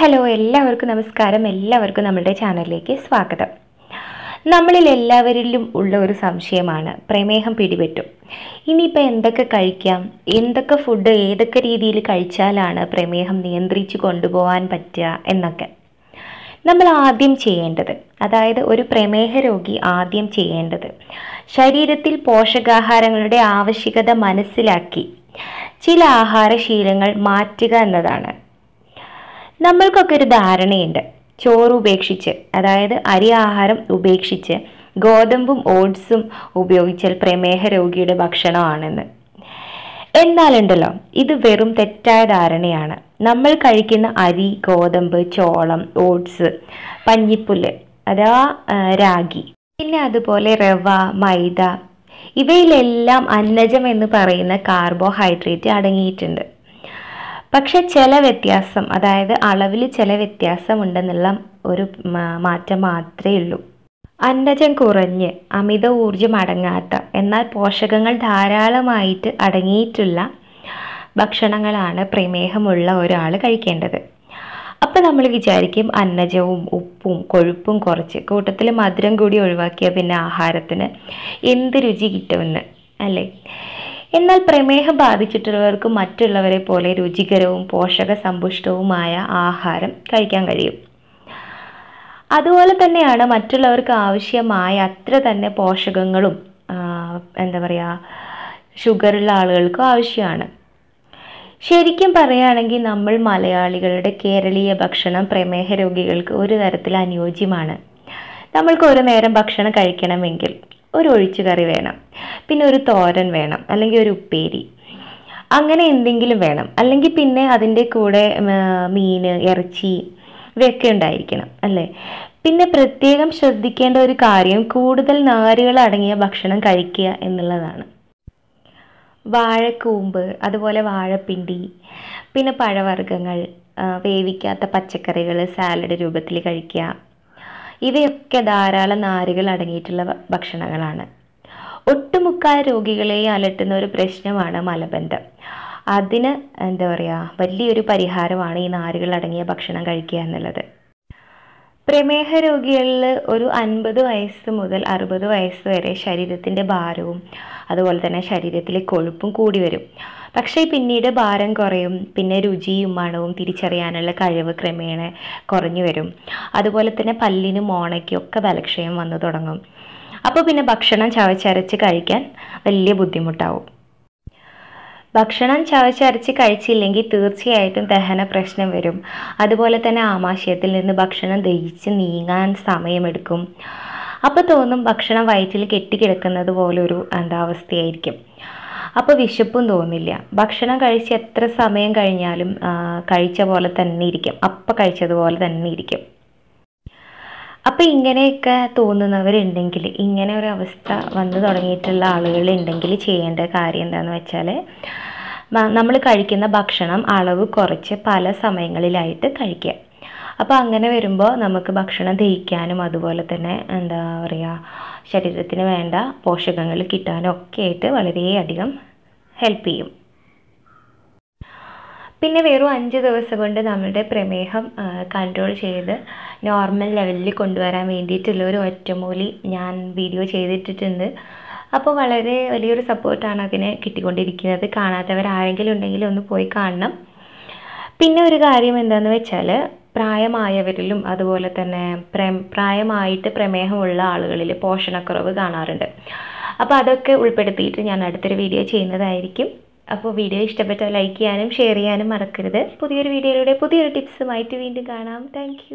hello എല്ലാവർക്കും നമസ്കാരം എല്ലാവർക്കും നമ്മുടെ ചാനലിലേക്ക് സ്വാഗതം നമ്മളിൽ എല്ലാവരിലും ഉള്ള ഒരു സംശയമാണ് പ്രമേഹം പിടിപെട്ടു ഇനിയിപ്പോൾ എന്തൊക്കെ കഴിക്കാം എന്തൊക്കെ ഫുഡ് ഏതൊക്കെ രീതിയിൽ കഴിച്ചാലാണ് പ്രമേഹം നിയന്ത്രിച്ച് കൊണ്ടുപോകാൻ പറ്റുക എന്നൊക്കെ നമ്മൾ ആദ്യം ചെയ്യേണ്ടത് അതായത് ഒരു പ്രമേഹ രോഗി ആദ്യം ചെയ്യേണ്ടത് ശരീരത്തിൽ പോഷകാഹാരങ്ങളുടെ ആവശ്യകത മനസ്സിലാക്കി ചില ആഹാരശീലങ്ങൾ മാറ്റുക എന്നതാണ് നമ്മൾക്കൊക്കെ ഒരു ധാരണയുണ്ട് ചോറ് ഉപേക്ഷിച്ച് അതായത് അരി ആഹാരം ഉപേക്ഷിച്ച് ഗോതമ്പും ഓട്സും ഉപയോഗിച്ചാൽ പ്രമേഹ രോഗിയുടെ ഭക്ഷണമാണെന്ന് എന്നാലുണ്ടല്ലോ ഇത് വെറും തെറ്റായ ധാരണയാണ് നമ്മൾ കഴിക്കുന്ന അരി ഗോതമ്പ് ചോളം ഓട്സ് പഞ്ഞിപ്പുല്ല് അതാ രാഗി പിന്നെ അതുപോലെ റവ മൈദ ഇവയിലെല്ലാം അന്നജം എന്ന് പറയുന്ന കാർബോഹൈഡ്രേറ്റ് അടങ്ങിയിട്ടുണ്ട് പക്ഷെ ചില വ്യത്യാസം അതായത് അളവിൽ ചില വ്യത്യാസം ഉണ്ടെന്നുള്ള ഒരു മാറ്റം മാത്രമേ ഉള്ളൂ അന്നജം കുറഞ്ഞ് അമിത ഊർജം അടങ്ങാത്ത എന്നാൽ പോഷകങ്ങൾ ധാരാളമായിട്ട് അടങ്ങിയിട്ടുള്ള ഭക്ഷണങ്ങളാണ് പ്രമേഹമുള്ള ഒരാൾ കഴിക്കേണ്ടത് അപ്പം നമ്മൾ വിചാരിക്കും അന്നജവും ഉപ്പും കൊഴുപ്പും കുറച്ച് കൂട്ടത്തിൽ മധുരം കൂടി ഒഴിവാക്കിയ പിന്നെ ആഹാരത്തിന് എന്ത് രുചി കിട്ടുമെന്ന് അല്ലേ എന്നാൽ പ്രമേഹം ബാധിച്ചിട്ടുള്ളവർക്ക് മറ്റുള്ളവരെ പോലെ രുചികരവും പോഷക സമ്പുഷ്ടവുമായ ആഹാരം കഴിക്കാൻ കഴിയും അതുപോലെ തന്നെയാണ് മറ്റുള്ളവർക്ക് ആവശ്യമായ അത്ര തന്നെ പോഷകങ്ങളും എന്താ പറയുക ഷുഗറുള്ള ആളുകൾക്കും ആവശ്യമാണ് ശരിക്കും പറയുകയാണെങ്കിൽ നമ്മൾ മലയാളികളുടെ കേരളീയ ഭക്ഷണം പ്രമേഹ രോഗികൾക്ക് ഒരു തരത്തിൽ അനുയോജ്യമാണ് നമ്മൾക്ക് ഒരു നേരം ഭക്ഷണം കഴിക്കണമെങ്കിൽ ഒരു കറി വേണം പിന്നെ ഒരു തോരൻ വേണം അല്ലെങ്കിൽ ഒരു ഉപ്പേരി അങ്ങനെ എന്തെങ്കിലും വേണം അല്ലെങ്കിൽ പിന്നെ അതിൻ്റെ കൂടെ മീൻ ഇറച്ചി ഇവയൊക്കെ ഉണ്ടായിരിക്കണം അല്ലേ പിന്നെ പ്രത്യേകം ശ്രദ്ധിക്കേണ്ട ഒരു കാര്യം കൂടുതൽ നാരുകൾ അടങ്ങിയ ഭക്ഷണം കഴിക്കുക എന്നുള്ളതാണ് വാഴക്കൂമ്പ് അതുപോലെ വാഴപ്പിണ്ടി പിന്നെ പഴവർഗ്ഗങ്ങൾ വേവിക്കാത്ത പച്ചക്കറികൾ സാലഡ് രൂപത്തിൽ കഴിക്കുക ഇവയൊക്കെ ധാരാളം നാരുകൾ അടങ്ങിയിട്ടുള്ള ഭക്ഷണങ്ങളാണ് ഒട്ടുമുക്കാൽ രോഗികളെ അലട്ടുന്ന ഒരു പ്രശ്നമാണ് മലബന്ധം അതിന് എന്താ പറയുക വലിയൊരു പരിഹാരമാണ് ഈ നാരുകൾ അടങ്ങിയ ഭക്ഷണം കഴിക്കുക എന്നുള്ളത് പ്രമേഹ രോഗികളിൽ ഒരു അൻപത് വയസ്സ് മുതൽ അറുപത് വയസ്സ് വരെ ശരീരത്തിൻ്റെ ഭാരവും അതുപോലെ തന്നെ ശരീരത്തിലെ കൊഴുപ്പും കൂടി വരും പക്ഷേ പിന്നീട് ഭാരം കുറയും പിന്നെ രുചിയും മണവും തിരിച്ചറിയാനുള്ള കഴിവ് ക്രമേണ കുറഞ്ഞു വരും അതുപോലെ തന്നെ പല്ലിനും മോണയ്ക്കും ഒക്കെ ബലക്ഷയം വന്നു തുടങ്ങും അപ്പോൾ പിന്നെ ഭക്ഷണം ചവച്ചരച്ച് കഴിക്കാൻ വലിയ ബുദ്ധിമുട്ടാവും ഭക്ഷണം ചവച്ചരച്ച് കഴിച്ചില്ലെങ്കിൽ തീർച്ചയായിട്ടും ദഹന പ്രശ്നം വരും അതുപോലെ തന്നെ ആമാശയത്തിൽ നിന്ന് ഭക്ഷണം ദഹിച്ച് നീങ്ങാൻ സമയമെടുക്കും അപ്പോൾ തോന്നും ഭക്ഷണം വയറ്റിൽ കെട്ടിക്കിടക്കുന്നത് പോലൊരു എന്താ അവസ്ഥയായിരിക്കും അപ്പോൾ വിശപ്പും തോന്നില്ല ഭക്ഷണം കഴിച്ച് എത്ര സമയം കഴിഞ്ഞാലും കഴിച്ച പോലെ തന്നെ ഇരിക്കും അപ്പം കഴിച്ചതുപോലെ തന്നെ ഇരിക്കും അപ്പോൾ ഇങ്ങനെയൊക്കെ തോന്നുന്നവരുണ്ടെങ്കിൽ ഇങ്ങനെ ഒരു അവസ്ഥ വന്നു തുടങ്ങിയിട്ടുള്ള ആളുകളുണ്ടെങ്കിൽ ചെയ്യേണ്ട കാര്യം എന്താണെന്ന് വെച്ചാൽ നമ്മൾ കഴിക്കുന്ന ഭക്ഷണം അളവ് കുറച്ച് പല സമയങ്ങളിലായിട്ട് കഴിക്കുക അപ്പോൾ അങ്ങനെ വരുമ്പോൾ നമുക്ക് ഭക്ഷണം ദഹിക്കാനും അതുപോലെ തന്നെ എന്താ പറയുക ശരീരത്തിന് വേണ്ട പോഷകങ്ങൾ കിട്ടാനും ഒക്കെ ആയിട്ട് വളരെയധികം ഹെൽപ്പ് ചെയ്യും പിന്നെ വെറും അഞ്ച് ദിവസം കൊണ്ട് നമ്മുടെ പ്രമേഹം കൺട്രോൾ ചെയ്ത് നോർമൽ ലെവലിൽ കൊണ്ടുവരാൻ വേണ്ടിയിട്ടുള്ള ഒരു ഒറ്റമൂലി ഞാൻ വീഡിയോ ചെയ്തിട്ടിട്ടുണ്ട് അപ്പോൾ വളരെ വലിയൊരു സപ്പോർട്ടാണ് അതിന് കിട്ടിക്കൊണ്ടിരിക്കുന്നത് കാണാത്തവർ ആരെങ്കിലും ഉണ്ടെങ്കിൽ ഒന്ന് പോയി കാണണം പിന്നെ ഒരു കാര്യം എന്താണെന്ന് വെച്ചാൽ പ്രായമായവരിലും അതുപോലെ തന്നെ പ്രായമായിട്ട് പ്രമേഹമുള്ള ആളുകളിൽ പോഷണക്കുറവ് കാണാറുണ്ട് അപ്പോൾ അതൊക്കെ ഉൾപ്പെടുത്തിയിട്ട് ഞാൻ അടുത്തൊരു വീഡിയോ ചെയ്യുന്നതായിരിക്കും അപ്പോൾ വീഡിയോ ഇഷ്ടപ്പെട്ടാൽ ലൈക്ക് ചെയ്യാനും ഷെയർ ചെയ്യാനും മറക്കരുത് പുതിയൊരു വീഡിയോയിലൂടെ പുതിയൊരു ടിപ്സുമായിട്ട് വീണ്ടും കാണാം താങ്ക്